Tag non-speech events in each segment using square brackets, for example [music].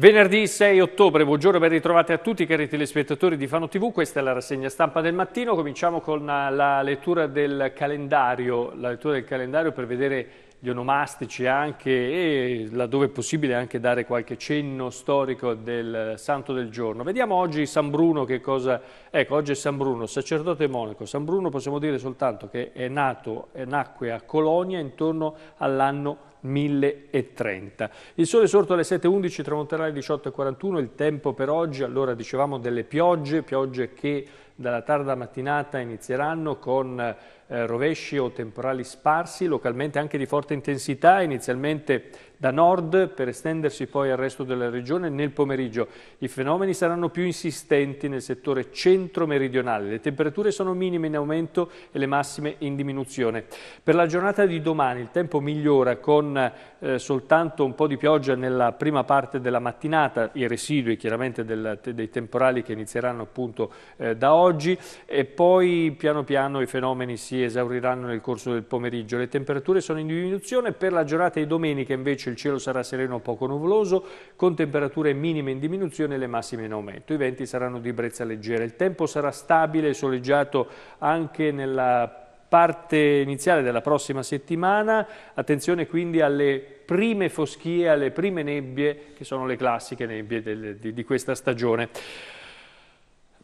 Venerdì 6 ottobre, buongiorno e ben ritrovati a tutti cari telespettatori di Fano TV, questa è la rassegna stampa del mattino, cominciamo con la lettura del calendario, la lettura del calendario per vedere gli onomastici anche e laddove è possibile anche dare qualche cenno storico del santo del giorno. Vediamo oggi San Bruno che cosa... Ecco, oggi è San Bruno, sacerdote monaco. San Bruno possiamo dire soltanto che è nato, è nacque a Colonia intorno all'anno 1030. Il sole è sorto alle 7.11, tramonterà alle 18.41, il tempo per oggi, allora dicevamo delle piogge, piogge che dalla tarda mattinata inizieranno con eh, rovesci o temporali sparsi, localmente anche di forte intensità, inizialmente da nord per estendersi poi al resto della regione nel pomeriggio. I fenomeni saranno più insistenti nel settore centro-meridionale. Le temperature sono minime in aumento e le massime in diminuzione. Per la giornata di domani il tempo migliora con eh, soltanto un po' di pioggia nella prima parte della mattinata, i residui chiaramente del, dei temporali che inizieranno appunto eh, da oggi e poi piano piano i fenomeni si esauriranno nel corso del pomeriggio. Le temperature sono in diminuzione, per la giornata di domenica invece il cielo sarà sereno o poco nuvoloso, con temperature minime in diminuzione e le massime in aumento. I venti saranno di brezza leggera. Il tempo sarà stabile e soleggiato anche nella parte iniziale della prossima settimana, attenzione quindi alle prime foschie, alle prime nebbie, che sono le classiche nebbie di questa stagione.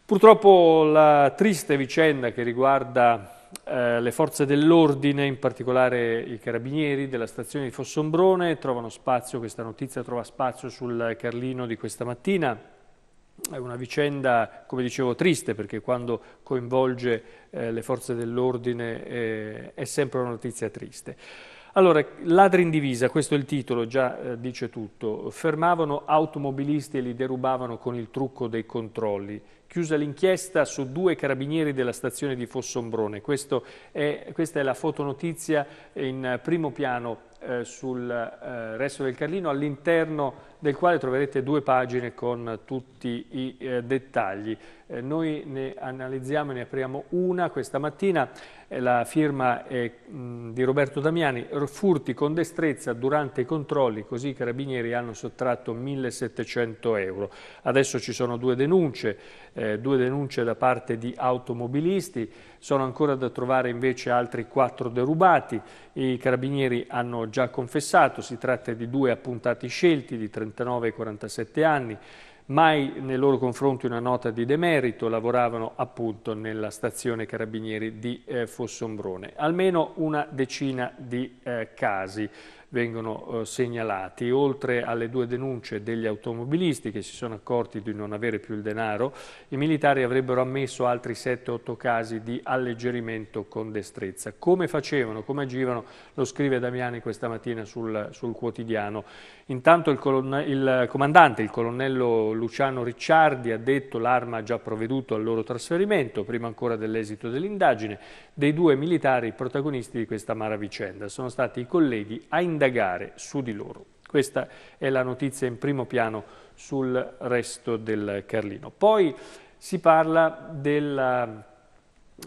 Purtroppo la triste vicenda che riguarda eh, le forze dell'ordine, in particolare i carabinieri della stazione di Fossombrone, trovano spazio, questa notizia trova spazio sul Carlino di questa mattina. È una vicenda, come dicevo, triste perché quando coinvolge eh, le forze dell'ordine eh, è sempre una notizia triste. Allora, ladri in divisa, questo è il titolo, già eh, dice tutto. Fermavano automobilisti e li derubavano con il trucco dei controlli. Chiusa l'inchiesta su due carabinieri della stazione di Fossombrone. È, questa è la fotonotizia in eh, primo piano eh, sul eh, resto del Carlino, all'interno del quale troverete due pagine con tutti i eh, dettagli. Eh, noi ne analizziamo e ne apriamo una questa mattina, eh, la firma è, mh, di Roberto Damiani, furti con destrezza durante i controlli, così i carabinieri hanno sottratto 1700 euro. Adesso ci sono due denunce, eh, due denunce da parte di automobilisti, sono ancora da trovare invece altri quattro derubati, i carabinieri hanno già confessato, si tratta di due appuntati scelti di 39 e 47 anni, mai nei loro confronti una nota di demerito, lavoravano appunto nella stazione carabinieri di eh, Fossombrone. Almeno una decina di eh, casi vengono eh, segnalati. Oltre alle due denunce degli automobilisti che si sono accorti di non avere più il denaro, i militari avrebbero ammesso altri 7-8 casi di alleggerimento con destrezza. Come facevano, come agivano, lo scrive Damiani questa mattina sul, sul quotidiano. Intanto il, colonna, il comandante, il colonnello Luciano Ricciardi, ha detto l'arma ha già provveduto al loro trasferimento, prima ancora dell'esito dell'indagine, dei due militari protagonisti di questa mara vicenda. Sono stati i colleghi a indagare indagare su di loro. Questa è la notizia in primo piano sul resto del Carlino. Poi si parla della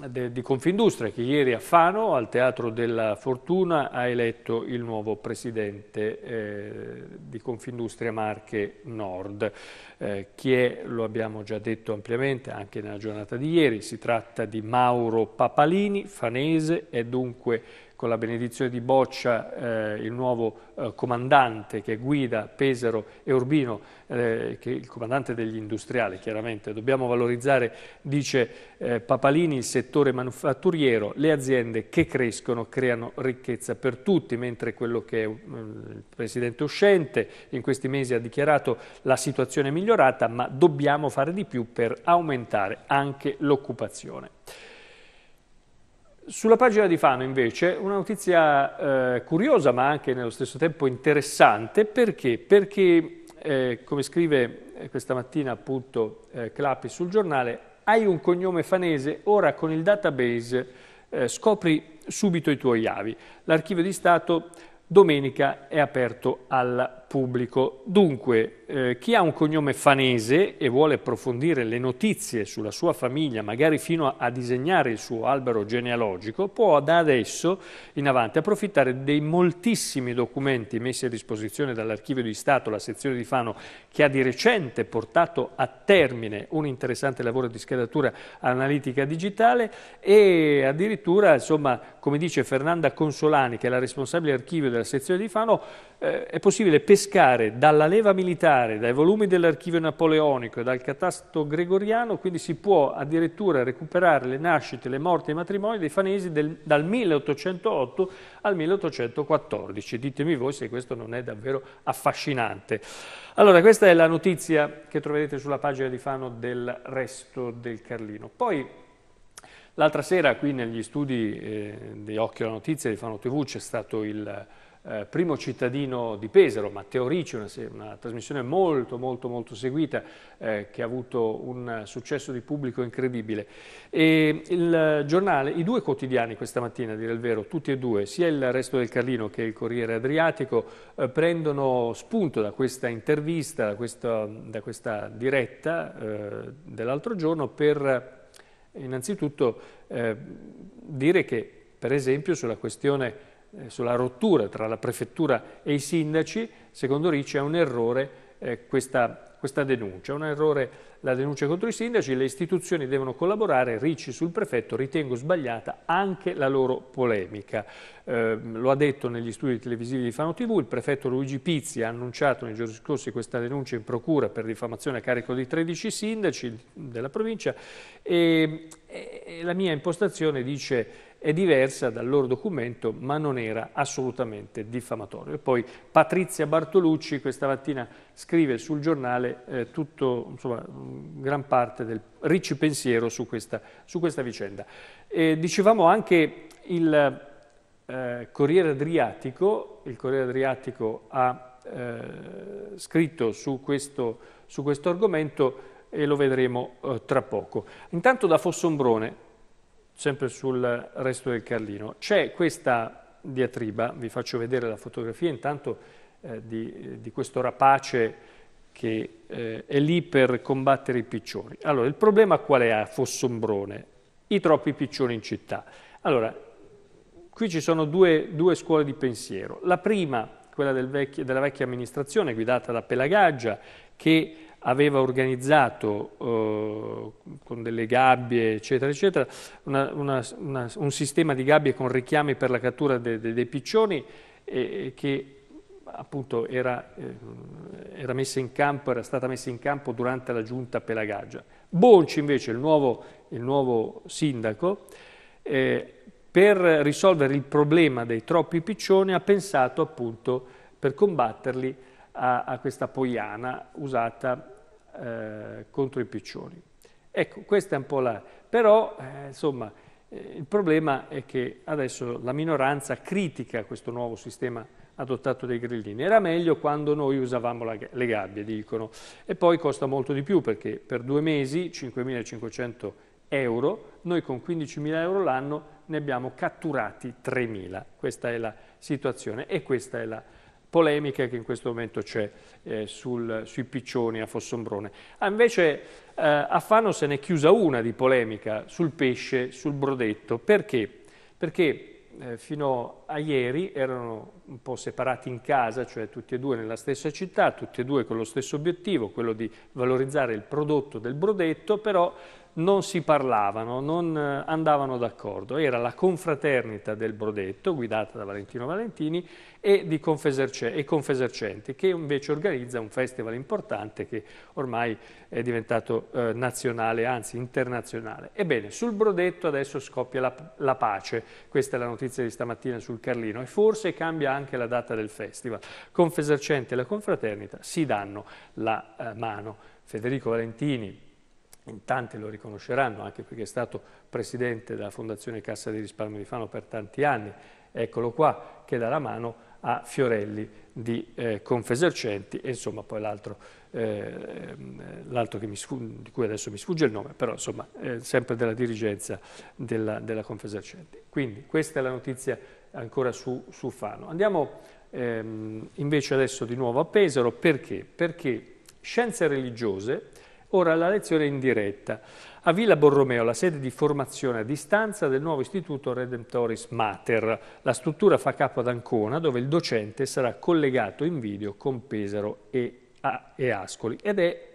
di Confindustria che ieri a Fano, al Teatro della Fortuna, ha eletto il nuovo presidente eh, di Confindustria Marche Nord, eh, che è, lo abbiamo già detto ampiamente anche nella giornata di ieri, si tratta di Mauro Papalini, fanese, è dunque con la benedizione di Boccia, eh, il nuovo eh, comandante che guida Pesaro e Urbino, eh, che il comandante degli industriali chiaramente, dobbiamo valorizzare, dice eh, Papalini, il settore manufatturiero, le aziende che crescono creano ricchezza per tutti, mentre quello che mm, il presidente uscente in questi mesi ha dichiarato la situazione è migliorata, ma dobbiamo fare di più per aumentare anche l'occupazione. Sulla pagina di Fano invece una notizia eh, curiosa ma anche nello stesso tempo interessante perché? Perché eh, come scrive eh, questa mattina appunto eh, Clappi sul giornale hai un cognome fanese, ora con il database eh, scopri subito i tuoi avi. L'archivio di Stato domenica è aperto alla pubblico. Dunque, eh, chi ha un cognome fanese e vuole approfondire le notizie sulla sua famiglia, magari fino a, a, disegnare il suo albero genealogico, può da adesso in avanti approfittare dei moltissimi documenti messi a disposizione dall'Archivio di Stato, la sezione di Fano, che ha di recente portato a termine un interessante lavoro di schedatura analitica digitale e addirittura, insomma, come dice Fernanda Consolani, che è la responsabile archivio della sezione di Fano, eh, è possibile pescare ripescare dalla leva militare, dai volumi dell'archivio napoleonico e dal catasto gregoriano, quindi si può addirittura recuperare le nascite, le morti e i matrimoni dei fanesi del, dal 1808 al 1814. Ditemi voi se questo non è davvero affascinante. Allora, questa è la notizia che troverete sulla pagina di Fano del resto del Carlino. Poi, l'altra sera qui negli studi eh, di Occhio alla Notizia di Fano TV c'è stato il eh, primo cittadino di Pesaro, Matteo Ricci, una, una trasmissione molto molto molto seguita eh, che ha avuto un successo di pubblico incredibile. E il giornale, i due quotidiani questa mattina, a dire il vero, tutti e due, sia il Resto del Carlino che il Corriere Adriatico, eh, prendono spunto da questa intervista, da questa, da questa diretta eh, dell'altro giorno per innanzitutto eh, dire che per esempio sulla questione eh, sulla rottura tra la prefettura e i sindaci, secondo Ricci è un errore eh, questa, questa denuncia, un errore la denuncia contro i sindaci, le istituzioni devono collaborare, Ricci sul prefetto ritengo sbagliata anche la loro polemica. Eh, lo ha detto negli studi televisivi di Fano TV, il prefetto Luigi Pizzi ha annunciato nei giorni scorsi questa denuncia in procura per diffamazione a carico di 13 sindaci della provincia e, e la mia impostazione dice è diversa dal loro documento, ma non era assolutamente diffamatorio. E poi Patrizia Bartolucci questa mattina scrive sul giornale eh, tutto, insomma, gran parte del ricci pensiero su questa, su questa vicenda. E dicevamo anche il eh, Corriere Adriatico, il Corriere Adriatico ha eh, scritto su questo, su questo, argomento e lo vedremo eh, tra poco. Intanto da Fossombrone sempre sul resto del Carlino. C'è questa diatriba, vi faccio vedere la fotografia intanto eh, di, di, questo rapace che eh, è lì per combattere i piccioni. Allora, il problema qual è a Fossombrone? I troppi piccioni in città. Allora, qui ci sono due, due scuole di pensiero. La prima, quella del vecchio, della vecchia amministrazione guidata da Pelagaggia, che aveva organizzato eh, con delle gabbie, eccetera, eccetera, una, una, una, un sistema di gabbie con richiami per la cattura de, de, dei piccioni eh, che appunto era, eh, era, messa in campo, era stata messa in campo durante la giunta Pelagaggia. Bonci invece, il nuovo, il nuovo sindaco, eh, per risolvere il problema dei troppi piccioni ha pensato appunto per combatterli a, a questa poiana usata eh, contro i piccioni. Ecco, questa è un po' la... Però, eh, insomma, eh, il problema è che adesso la minoranza critica questo nuovo sistema adottato dai grillini. Era meglio quando noi usavamo la, le gabbie, dicono. E poi costa molto di più perché per due mesi, 5.500 euro, noi con 15.000 euro l'anno ne abbiamo catturati 3.000. Questa è la situazione e questa è la polemica che in questo momento c'è eh, sui piccioni a Fossombrone. Ah, invece eh, a Fano se n'è chiusa una di polemica sul pesce, sul brodetto. Perché? Perché eh, fino a ieri erano un po' separati in casa, cioè tutti e due nella stessa città, tutti e due con lo stesso obiettivo, quello di valorizzare il prodotto del brodetto, però non si parlavano, non eh, andavano d'accordo. Era la confraternita del Brodetto, guidata da Valentino Valentini, e, di Confeserce e Confesercenti, che invece organizza un festival importante che ormai è diventato eh, nazionale, anzi internazionale. Ebbene, sul Brodetto adesso scoppia la, la pace, questa è la notizia di stamattina sul Carlino, e forse cambia anche la data del festival. Confesercenti e la confraternita si danno la eh, mano. Federico Valentini, in tanti lo riconosceranno, anche perché è stato presidente della Fondazione Cassa di Risparmio di Fano per tanti anni, eccolo qua, che dà la mano a Fiorelli di eh, Confesercenti e insomma poi l'altro eh, di cui adesso mi sfugge il nome, però insomma eh, sempre della dirigenza della, della, Confesercenti. Quindi questa è la notizia ancora su, su Fano. Andiamo ehm, invece adesso di nuovo a Pesaro, perché? Perché scienze religiose Ora la lezione è in diretta. A Villa Borromeo, la sede di formazione a distanza del nuovo istituto Redemptoris Mater. La struttura fa capo ad Ancona, dove il docente sarà collegato in video con Pesaro e, a, e Ascoli. Ed è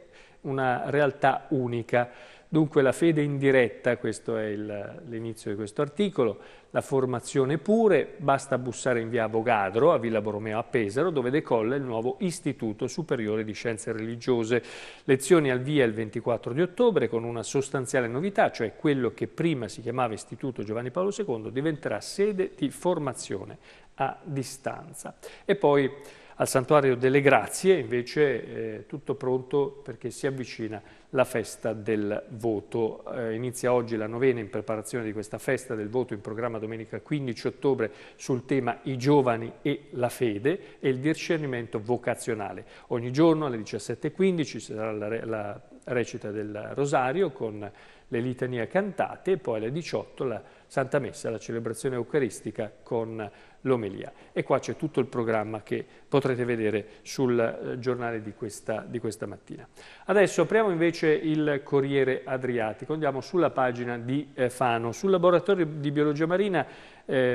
una realtà unica. Dunque la fede indiretta, questo è l'inizio di questo articolo, la formazione pure, basta bussare in via Avogadro, a Villa Borromeo a Pesaro, dove decolla il nuovo Istituto Superiore di Scienze Religiose. Lezioni al via il 24 di ottobre con una sostanziale novità, cioè quello che prima si chiamava Istituto Giovanni Paolo II diventerà sede di formazione a distanza. E poi al Santuario delle Grazie invece eh, tutto pronto perché si avvicina la festa del voto. Eh, inizia oggi la novena in preparazione di questa festa del voto in programma domenica 15 ottobre sul tema I giovani e la fede e il discernimento vocazionale. Ogni giorno alle 17.15 sarà la, la recita del Rosario con le litanie cantate e poi alle 18 la Santa Messa, la celebrazione eucaristica con l'omelia. E qua c'è tutto il programma che potrete vedere sul eh, giornale di questa, di questa mattina. Adesso apriamo invece il Corriere Adriatico, andiamo sulla pagina di eh, Fano, sul laboratorio di biologia marina eh,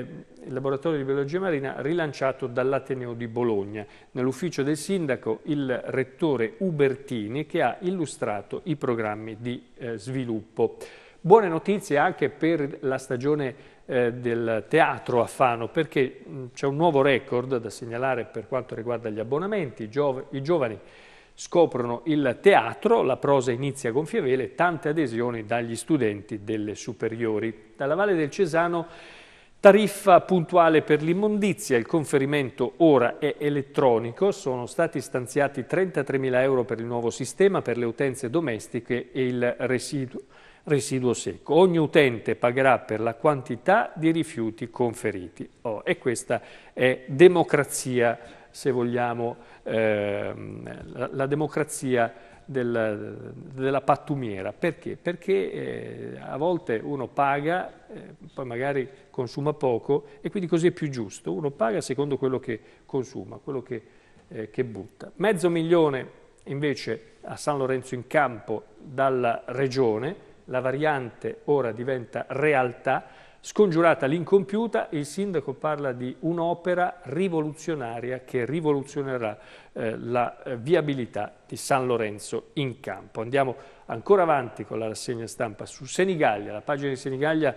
il laboratorio di biologia marina rilanciato dall'Ateneo di Bologna. Nell'ufficio del sindaco il rettore Ubertini che ha illustrato i programmi di eh, sviluppo. Buone notizie anche per la stagione eh, del teatro a Fano perché c'è un nuovo record da segnalare per quanto riguarda gli abbonamenti, i, giov i giovani scoprono il teatro, la prosa inizia con Fievele, tante adesioni dagli studenti delle superiori. Dalla Valle del Cesano tariffa puntuale per l'immondizia, il conferimento ora è elettronico, sono stati stanziati 33.000 euro per il nuovo sistema per le utenze domestiche e il residuo residuo secco. Ogni utente pagherà per la quantità di rifiuti conferiti. Oh, e questa è democrazia, se vogliamo, ehm, la, la, democrazia del, della pattumiera. Perché? Perché eh, a volte uno paga, eh, poi magari consuma poco e quindi così è più giusto. Uno paga secondo quello che consuma, quello che, eh, che butta. Mezzo milione invece a San Lorenzo in campo dalla regione, la variante ora diventa realtà, scongiurata l'incompiuta, il sindaco parla di un'opera rivoluzionaria che rivoluzionerà eh, la eh, viabilità di San Lorenzo in campo. Andiamo ancora avanti con la rassegna stampa su Senigallia, la pagina di Senigallia,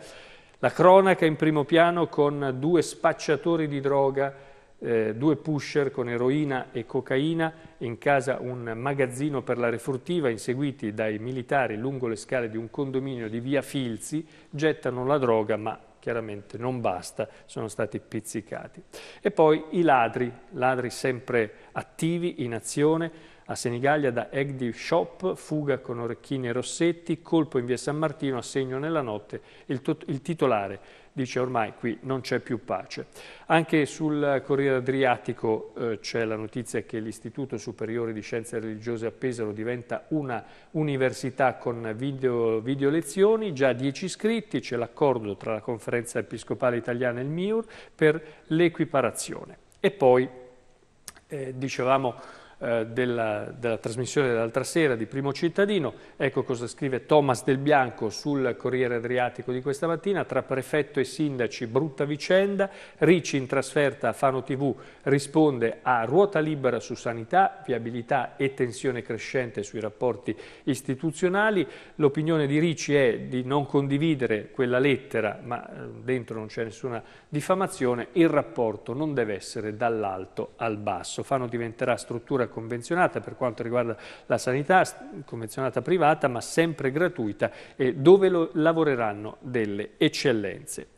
la cronaca in primo piano con due spacciatori di droga eh, due pusher con eroina e cocaina, in casa un magazzino per la refurtiva, inseguiti dai militari lungo le scale di un condominio di via Filzi, gettano la droga ma chiaramente non basta, sono stati pizzicati. E poi i ladri, ladri sempre attivi, in azione, a Senigallia da Egdi Shop, fuga con orecchini e rossetti, colpo in via San Martino, assegno nella notte, il, il titolare dice ormai qui non c'è più pace. Anche sul Corriere Adriatico eh, c'è la notizia che l'Istituto Superiore di Scienze Religiose a Pesaro diventa una università con video, video lezioni, già 10 iscritti, c'è l'accordo tra la Conferenza Episcopale Italiana e il MIUR per l'equiparazione. E poi, eh, dicevamo, eh, della, della, trasmissione dell'altra sera di Primo Cittadino. Ecco cosa scrive Thomas Del Bianco sul Corriere Adriatico di questa mattina. Tra prefetto e sindaci brutta vicenda. Ricci in trasferta a Fano TV risponde a ruota libera su sanità, viabilità e tensione crescente sui rapporti istituzionali. L'opinione di Ricci è di non condividere quella lettera, ma eh, dentro non c'è nessuna diffamazione. Il rapporto non deve essere dall'alto al basso. Fano diventerà struttura convenzionata per quanto riguarda la sanità, convenzionata privata ma sempre gratuita, e dove lo, lavoreranno delle eccellenze.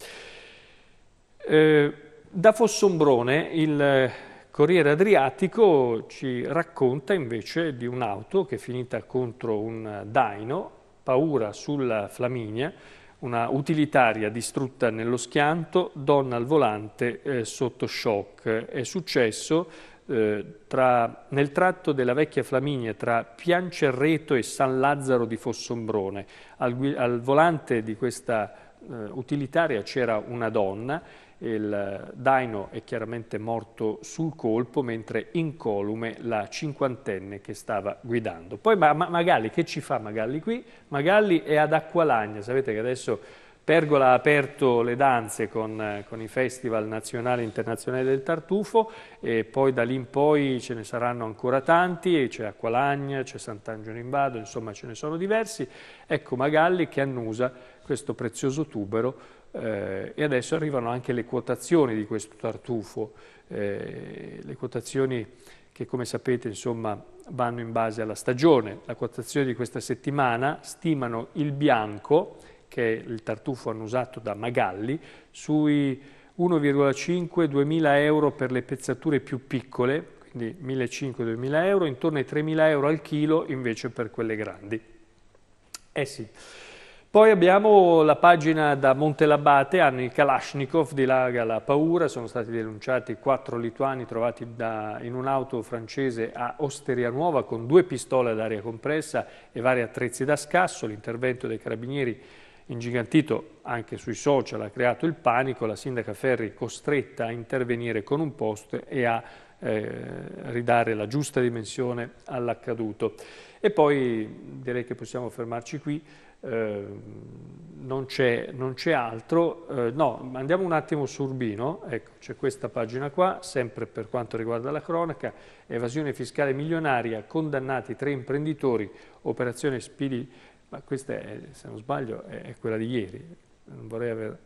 Eh, da Fossombrone il Corriere Adriatico ci racconta invece di un'auto che è finita contro un daino, paura sulla Flaminia, una utilitaria distrutta nello schianto, donna al volante eh, sotto shock. È successo eh, tra, nel tratto della vecchia Flaminia tra Piancerreto e San Lazzaro di Fossombrone. Al, al volante di questa eh, utilitaria c'era una donna, il Daino è chiaramente morto sul colpo, mentre incolume la cinquantenne che stava guidando. Poi ma, ma Magalli, che ci fa Magalli qui? Magalli è ad Acqualagna, sapete che adesso Pergola ha aperto le danze con, con i festival nazionali e internazionali del Tartufo e poi da lì in poi ce ne saranno ancora tanti, c'è Acqualagna, c'è Sant'Angelo in Vado, insomma ce ne sono diversi. Ecco Magalli che annusa questo prezioso tubero eh, e adesso arrivano anche le quotazioni di questo tartufo, eh, le quotazioni che come sapete insomma, vanno in base alla stagione. La quotazione di questa settimana stimano il bianco che è il tartufo annusato da Magalli, sui 1,5-2.000 euro per le pezzature più piccole, quindi 1.500-2.000 euro, intorno ai 3.000 euro al chilo invece per quelle grandi. Eh sì. Poi abbiamo la pagina da Montelabate, hanno i Kalashnikov, dilaga la paura, sono stati denunciati quattro lituani trovati da, in un'auto francese a Osteria Nuova con due pistole ad aria compressa e vari attrezzi da scasso, l'intervento dei carabinieri ingigantito anche sui social, ha creato il panico, la sindaca Ferri costretta a intervenire con un post e a eh, ridare la giusta dimensione all'accaduto. E poi direi che possiamo fermarci qui, eh, non, c'è, altro. Eh, no, andiamo un attimo su Urbino, ecco, c'è questa pagina qua, sempre per quanto riguarda la cronaca, evasione fiscale milionaria, condannati tre imprenditori, operazione Spidi ma questa, è, se non sbaglio, è, è quella di ieri. Non vorrei aver...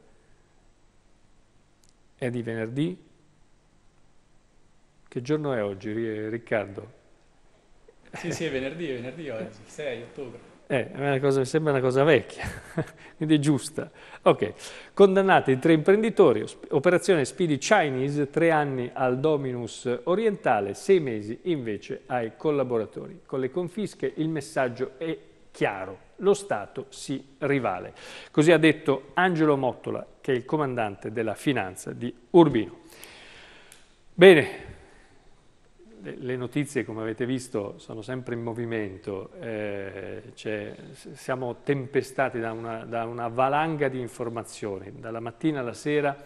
È di venerdì? Che giorno è oggi, Riccardo? Sì, sì, è venerdì, è venerdì oggi, 6 ottobre. Eh, cosa, mi sembra una cosa vecchia, [laughs] quindi è giusta. Ok, condannati i tre imprenditori, operazione Speedy Chinese, tre anni al Dominus orientale, sei mesi invece ai collaboratori. Con le confische il messaggio è chiaro lo Stato si rivale. Così ha detto Angelo Mottola, che è il comandante della finanza di Urbino. Bene, le notizie, come avete visto, sono sempre in movimento, eh, cioè, siamo tempestati da una, da una, valanga di informazioni, dalla mattina alla sera,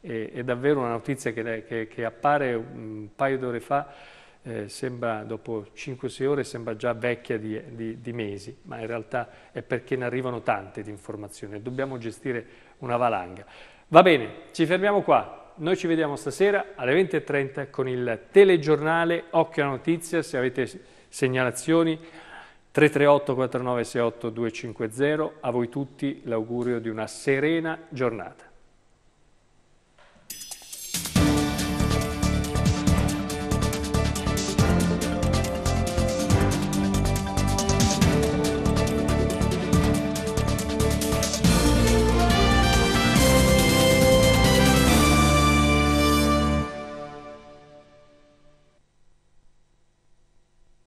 eh, è davvero una notizia che, che, che appare un paio d'ore fa, eh, sembra, dopo 5-6 ore sembra già vecchia di, di, di, mesi, ma in realtà è perché ne arrivano tante di informazioni e dobbiamo gestire una valanga. Va bene, ci fermiamo qua. Noi ci vediamo stasera alle 20.30 con il telegiornale Occhio alla Notizia. Se avete segnalazioni 338 4968 250, a voi tutti l'augurio di una serena giornata.